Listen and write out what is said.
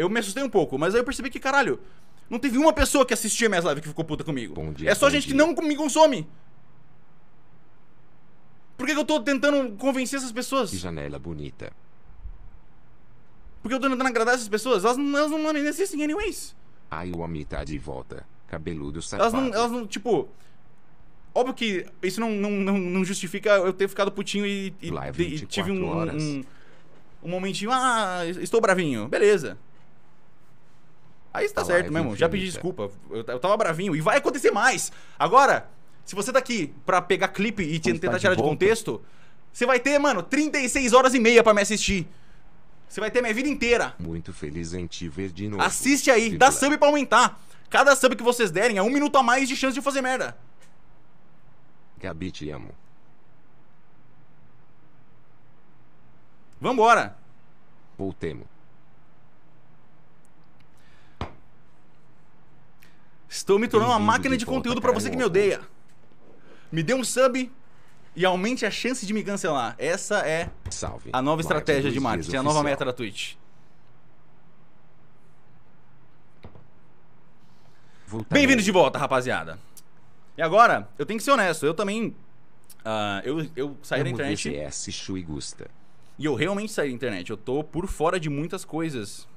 Eu me assustei um pouco, mas aí eu percebi que, caralho, não teve uma pessoa que assistia minhas lives que ficou puta comigo. Bom dia, é só gente dia. que não me consome. Por que, que eu tô tentando convencer essas pessoas? Que janela bonita. Porque eu tô tentando agradar essas pessoas? Elas, não, elas não me assistem anyways. Aí o Ami tá de volta. Cabeludo Elas não, elas não, tipo... Óbvio que isso não, não, não, não justifica eu ter ficado putinho e, e, e tive um, um, um momentinho... Ah, estou bravinho. Beleza. Aí está tá certo é né, mesmo. Já é pedi desculpa. Eu, eu tava bravinho. E vai acontecer mais. Agora, se você tá aqui pra pegar clipe e tentar tá tirar de, de contexto, você vai ter, mano, 36 horas e meia pra me assistir. Você vai ter minha vida inteira. Muito feliz em te ver de novo. Assiste aí, dá sub pra aumentar. Cada sub que vocês derem é um minuto a mais de chance de fazer merda. Gabi, te amo. Vambora. Voltemos. Estou me tornando uma máquina de, de conteúdo para você que me odeia. Me dê um sub e aumente a chance de me cancelar. Essa é Salve. a nova estratégia de marketing, a nova meta da Twitch. Bem-vindo de volta, rapaziada. E agora, eu tenho que ser honesto, eu também. Uh, eu, eu saí Amo da internet. Gusta. E eu realmente saí da internet. Eu tô por fora de muitas coisas